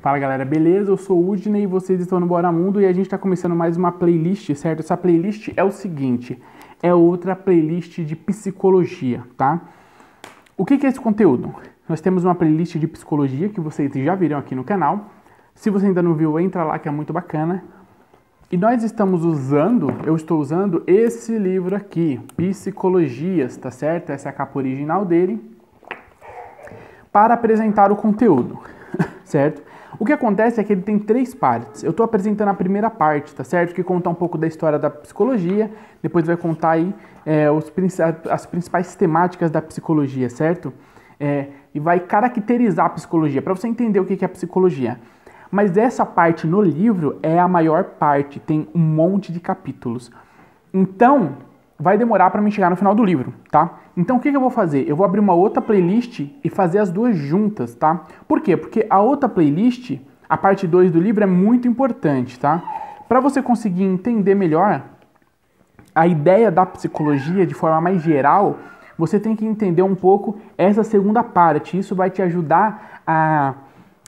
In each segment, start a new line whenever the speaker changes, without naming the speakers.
Fala galera, beleza? Eu sou o Udine e vocês estão no Bora Mundo e a gente está começando mais uma playlist, certo? Essa playlist é o seguinte, é outra playlist de psicologia, tá? O que, que é esse conteúdo? Nós temos uma playlist de psicologia que vocês já viram aqui no canal. Se você ainda não viu, entra lá que é muito bacana. E nós estamos usando, eu estou usando esse livro aqui, Psicologias, tá certo? Essa é a capa original dele, para apresentar o conteúdo, certo? O que acontece é que ele tem três partes. Eu estou apresentando a primeira parte, tá certo? Que conta um pouco da história da psicologia, depois vai contar aí é, os, as principais temáticas da psicologia, certo? É, e vai caracterizar a psicologia, para você entender o que é a psicologia. Mas essa parte no livro é a maior parte, tem um monte de capítulos. Então, vai demorar para me chegar no final do livro, tá? Então o que, que, eu vou fazer? Eu vou abrir uma outra playlist e fazer as duas juntas, tá? Por quê? Porque a outra playlist, a parte 2 do livro, é muito importante, tá? Para você conseguir entender melhor a ideia da psicologia de forma mais geral, você tem que entender um pouco essa segunda parte. Isso vai te ajudar a,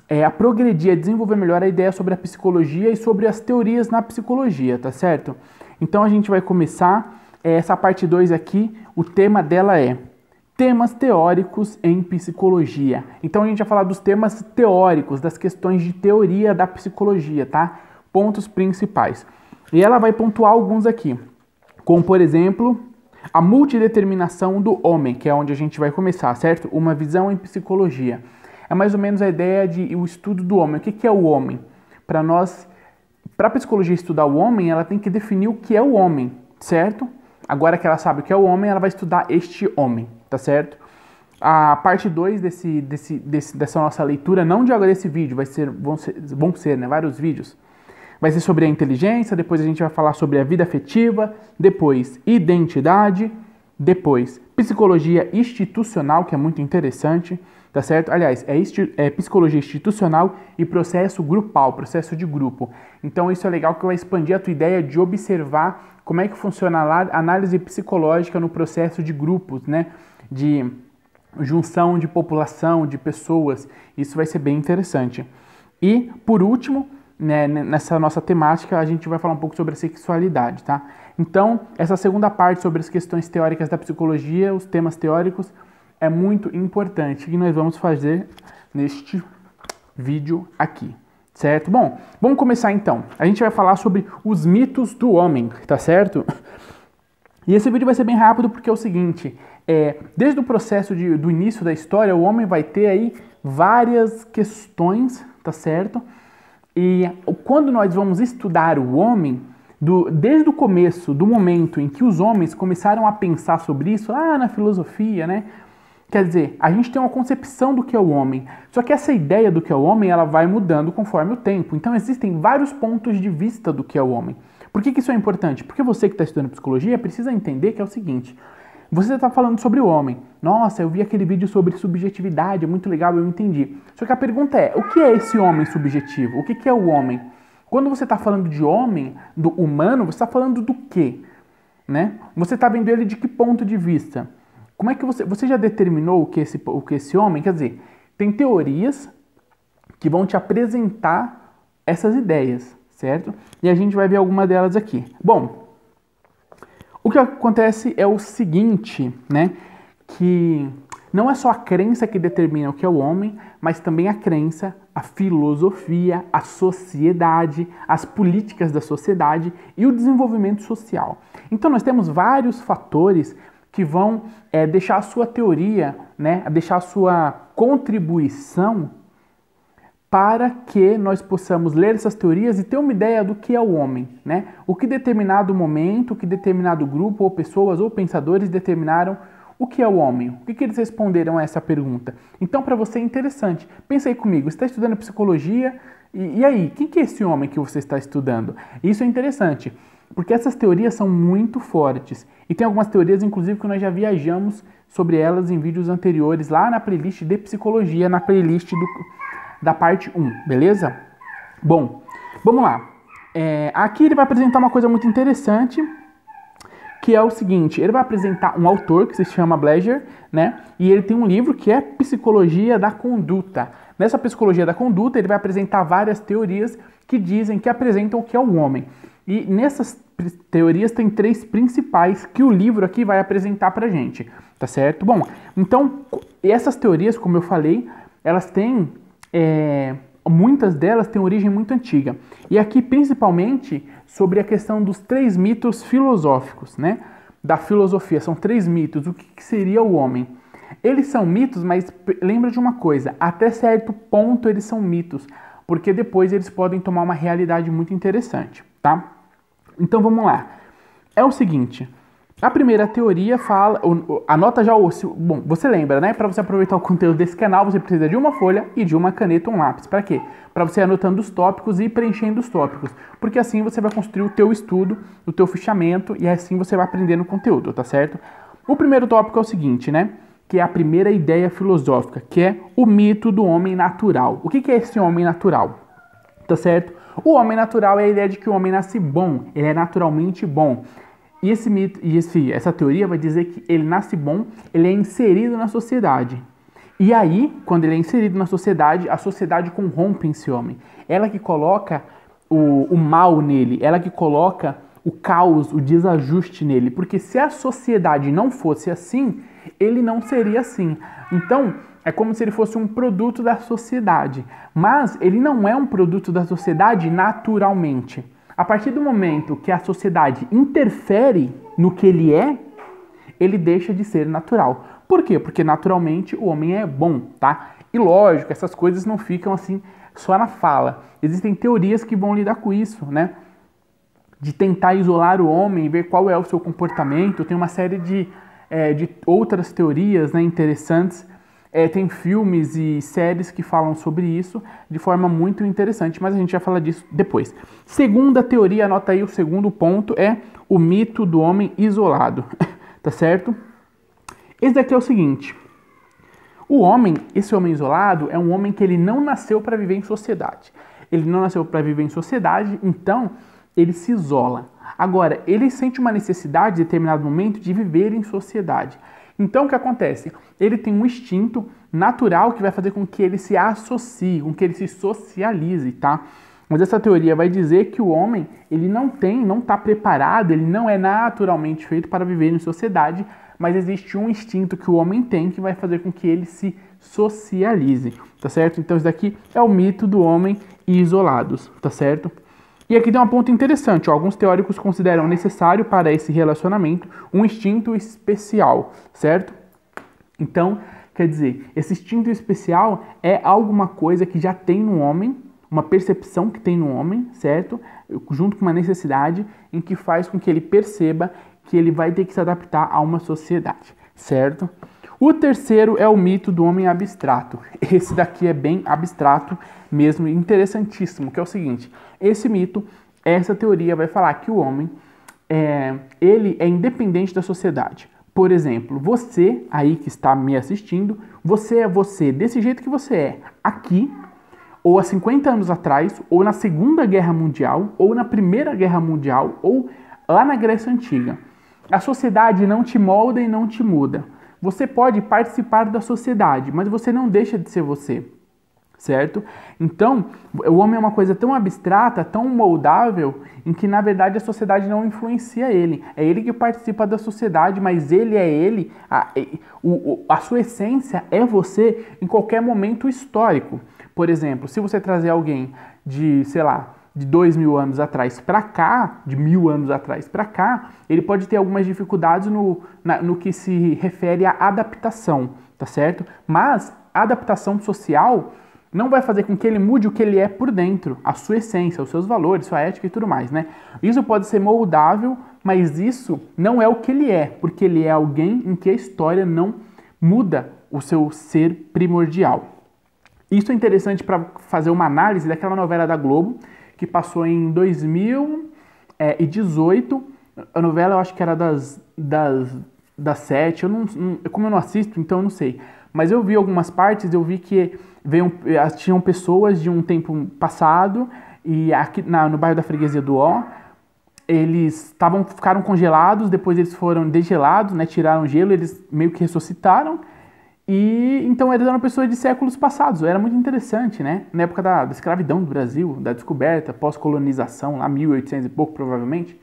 é, a progredir, a desenvolver melhor a ideia sobre a psicologia e sobre as teorias na psicologia, tá certo? Então a gente vai começar essa parte 2 aqui, o tema dela é temas teóricos em psicologia. Então a gente vai falar dos temas teóricos, das questões de teoria da psicologia, tá? Pontos principais. E ela vai pontuar alguns aqui, como por exemplo, a multideterminação do homem, que é onde a gente vai começar, certo? Uma visão em psicologia. É mais ou menos a ideia de o estudo do homem. O que, que é o homem? Para nós, para a psicologia estudar o homem, ela tem que definir o que é o homem, certo? Agora que ela sabe o que é o homem, ela vai estudar este homem, tá certo? A parte 2 desse, desse, desse, dessa nossa leitura, não de agora desse vídeo, vai ser, vão ser, vão ser né, vários vídeos. Vai ser sobre a inteligência, depois a gente vai falar sobre a vida afetiva, depois identidade, depois psicologia institucional, que é muito interessante, tá certo? Aliás, é, é, psicologia institucional e processo grupal, processo de grupo. Então isso é legal que vai expandir a tua ideia de observar como é que funciona a análise psicológica no processo de grupos, né? De junção de população, de pessoas. Isso vai ser bem interessante. E, por último, né, nessa nossa temática, a gente vai falar um pouco sobre a sexualidade, tá? Então, essa segunda parte sobre as questões teóricas da psicologia, os temas teóricos, é muito importante e nós vamos fazer neste vídeo aqui certo? Bom, vamos começar então. A gente vai falar sobre os mitos do homem, tá certo? E esse vídeo vai ser bem rápido porque é o seguinte, é, desde o processo de, do início da história, o homem vai ter aí várias questões, tá certo? E quando nós vamos estudar o homem, do, desde o começo, do momento em que os homens começaram a pensar sobre isso, lá na filosofia, né? Quer dizer, a gente tem uma concepção do que é o homem, só que essa ideia do que é o homem ela vai mudando conforme o tempo. Então existem vários pontos de vista do que é o homem. Por que, que isso é importante? Porque você que está estudando psicologia precisa entender que é o seguinte: você está falando sobre o homem. Nossa, eu vi aquele vídeo sobre subjetividade, é muito legal, eu entendi. Só que a pergunta é: o que é esse homem subjetivo? O que, que é o homem? Quando você está falando de homem, do humano, você está falando do quê? Né? Você está vendo ele de que ponto de vista? Como é que você, você já determinou o que, esse, o que esse homem, quer dizer, tem teorias que vão te apresentar essas ideias, certo? E a gente vai ver alguma delas aqui. Bom, o que acontece é o seguinte, né? Que não é só a crença que determina o que é o homem, mas também a crença, a filosofia, a sociedade, as políticas da sociedade e o desenvolvimento social. Então nós temos vários fatores, que vão é, deixar a sua teoria, né, deixar a sua contribuição para que nós possamos ler essas teorias e ter uma ideia do que é o homem, né? O que determinado momento, o que determinado grupo ou pessoas ou pensadores determinaram o que é o homem? O que, que eles responderam a essa pergunta? Então, para você é interessante. Pensa aí comigo, você está estudando psicologia, e, e aí, quem que é esse homem que você está estudando? Isso é interessante. Porque essas teorias são muito fortes. E tem algumas teorias, inclusive, que nós já viajamos sobre elas em vídeos anteriores, lá na playlist de psicologia, na playlist do, da parte 1, beleza? Bom, vamos lá. É, aqui ele vai apresentar uma coisa muito interessante, que é o seguinte: ele vai apresentar um autor que se chama Bleger né? E ele tem um livro que é Psicologia da Conduta. Nessa psicologia da conduta, ele vai apresentar várias teorias que dizem que apresentam o que é o homem. E nessas teorias tem três principais que o livro aqui vai apresentar pra gente, tá certo? Bom, então essas teorias, como eu falei, elas têm. É, muitas delas têm origem muito antiga. E aqui principalmente sobre a questão dos três mitos filosóficos, né? Da filosofia. São três mitos. O que, que seria o homem? Eles são mitos, mas lembra de uma coisa: até certo ponto eles são mitos, porque depois eles podem tomar uma realidade muito interessante, tá? Então vamos lá. É o seguinte. A primeira teoria fala, anota já o, bom, você lembra, né? Para você aproveitar o conteúdo desse canal, você precisa de uma folha e de uma caneta um lápis. Para quê? Para você anotando os tópicos e preenchendo os tópicos, porque assim você vai construir o teu estudo, o teu fichamento e assim você vai aprendendo o conteúdo, tá certo? O primeiro tópico é o seguinte, né? Que é a primeira ideia filosófica, que é o mito do homem natural. O que é esse homem natural? Tá certo? O homem natural é a ideia de que o homem nasce bom, ele é naturalmente bom. E, esse mito, e esse, essa teoria vai dizer que ele nasce bom, ele é inserido na sociedade. E aí, quando ele é inserido na sociedade, a sociedade corrompe esse homem. Ela que coloca o, o mal nele, ela que coloca o caos, o desajuste nele. Porque se a sociedade não fosse assim, ele não seria assim. Então, é como se ele fosse um produto da sociedade, mas ele não é um produto da sociedade naturalmente. A partir do momento que a sociedade interfere no que ele é, ele deixa de ser natural. Por quê? Porque naturalmente o homem é bom, tá? E lógico, essas coisas não ficam assim só na fala. Existem teorias que vão lidar com isso, né? De tentar isolar o homem, ver qual é o seu comportamento. Tem uma série de, é, de outras teorias né, interessantes é, tem filmes e séries que falam sobre isso de forma muito interessante, mas a gente já fala disso depois. Segunda teoria, anota aí o segundo ponto, é o mito do homem isolado, tá certo? Esse daqui é o seguinte: o homem, esse homem isolado, é um homem que ele não nasceu para viver em sociedade. Ele não nasceu para viver em sociedade, então ele se isola. Agora, ele sente uma necessidade, em determinado momento, de viver em sociedade. Então o que acontece? Ele tem um instinto natural que vai fazer com que ele se associe, com que ele se socialize, tá? Mas essa teoria vai dizer que o homem, ele não tem, não está preparado, ele não é naturalmente feito para viver em sociedade, mas existe um instinto que o homem tem que vai fazer com que ele se socialize, tá certo? Então isso daqui é o mito do homem e isolados, tá certo? E aqui tem uma ponta interessante. Ó. Alguns teóricos consideram necessário para esse relacionamento um instinto especial, certo? Então, quer dizer, esse instinto especial é alguma coisa que já tem no homem, uma percepção que tem no homem, certo? Junto com uma necessidade em que faz com que ele perceba que ele vai ter que se adaptar a uma sociedade, certo? O terceiro é o mito do homem abstrato. Esse daqui é bem abstrato mesmo, interessantíssimo, que é o seguinte: esse mito, essa teoria vai falar que o homem é, ele é independente da sociedade. Por exemplo, você aí que está me assistindo, você é você desse jeito que você é aqui, ou há 50 anos atrás, ou na Segunda Guerra Mundial, ou na Primeira Guerra Mundial, ou lá na Grécia Antiga. A sociedade não te molda e não te muda. Você pode participar da sociedade, mas você não deixa de ser você certo? Então, o homem é uma coisa tão abstrata, tão moldável, em que na verdade a sociedade não influencia ele. É ele que participa da sociedade, mas ele é ele, a, a sua essência é você em qualquer momento histórico. Por exemplo, se você trazer alguém de, sei lá, de dois mil anos atrás para cá, de mil anos atrás para cá, ele pode ter algumas dificuldades no, na, no que se refere à adaptação, tá certo? Mas a adaptação social não vai fazer com que ele mude o que ele é por dentro, a sua essência, os seus valores, sua ética e tudo mais, né? Isso pode ser moldável, mas isso não é o que ele é, porque ele é alguém em que a história não muda o seu ser primordial. Isso é interessante para fazer uma análise daquela novela da Globo que passou em 2018. É, A novela eu acho que era das, das, das sete. Eu não, como eu não assisto, então eu não sei. Mas eu vi algumas partes, eu vi que veio, eh, tinham pessoas de um tempo passado e aqui na, no bairro da freguesia do Ó, eles tavam, ficaram congelados, depois eles foram degelados, né, tiraram gelo, eles meio que ressuscitaram e então ele era uma pessoa de séculos passados, era muito interessante, né? Na época da, da escravidão do Brasil, da descoberta, pós-colonização, lá 1800 e pouco provavelmente.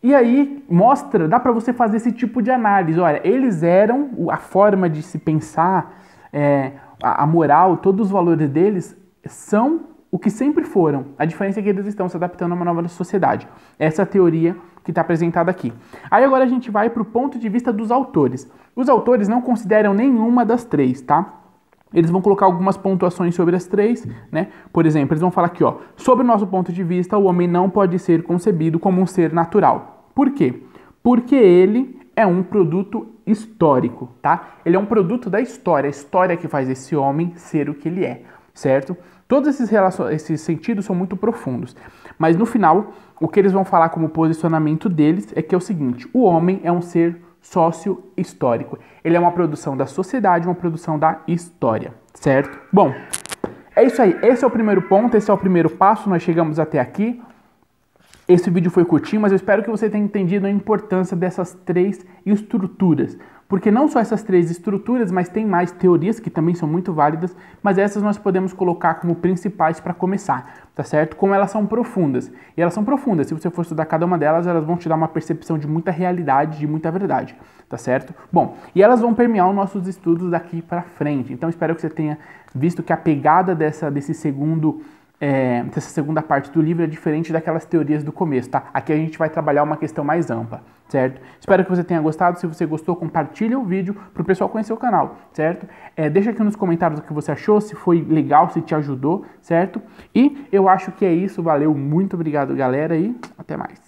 E aí mostra, dá para você fazer esse tipo de análise. Olha, eles eram a forma de se pensar, é, a, a moral, todos os valores deles são o que sempre foram. A diferença é que eles estão se adaptando a uma nova sociedade. Essa é teoria que está apresentada aqui. Aí agora a gente vai para o ponto de vista dos autores. Os autores não consideram nenhuma das três, tá? Eles vão colocar algumas pontuações sobre as três, né? Por exemplo, eles vão falar aqui, ó, sobre o nosso ponto de vista, o homem não pode ser concebido como um ser natural. Por quê? Porque ele é um produto histórico, tá? Ele é um produto da história, a história que faz esse homem ser o que ele é, certo? Todos esses, esses sentidos são muito profundos. Mas no final, o que eles vão falar como posicionamento deles é que é o seguinte: o homem é um ser sócio histórico. Ele é uma produção da sociedade, uma produção da história, certo? Bom, é isso aí. Esse é o primeiro ponto, esse é o primeiro passo. Nós chegamos até aqui. Esse vídeo foi curtinho, mas eu espero que você tenha entendido a importância dessas três estruturas. Porque não só essas três estruturas, mas tem mais teorias que também são muito válidas, mas essas nós podemos colocar como principais para começar, tá certo? Como elas são profundas. E elas são profundas, se você for estudar cada uma delas, elas vão te dar uma percepção de muita realidade, de muita verdade, tá certo? Bom, e elas vão permear os nossos estudos daqui para frente. Então espero que você tenha visto que a pegada dessa, desse segundo é, então, segunda parte do livro é diferente daquelas teorias do começo, tá? Aqui a gente vai trabalhar uma questão mais ampla, certo? Espero que você tenha gostado. Se você gostou, compartilhe o vídeo para o pessoal conhecer o canal, certo? É, deixa aqui nos comentários o que você achou, se foi legal, se te ajudou, certo? E eu acho que é isso. Valeu, muito obrigado, galera, e até mais.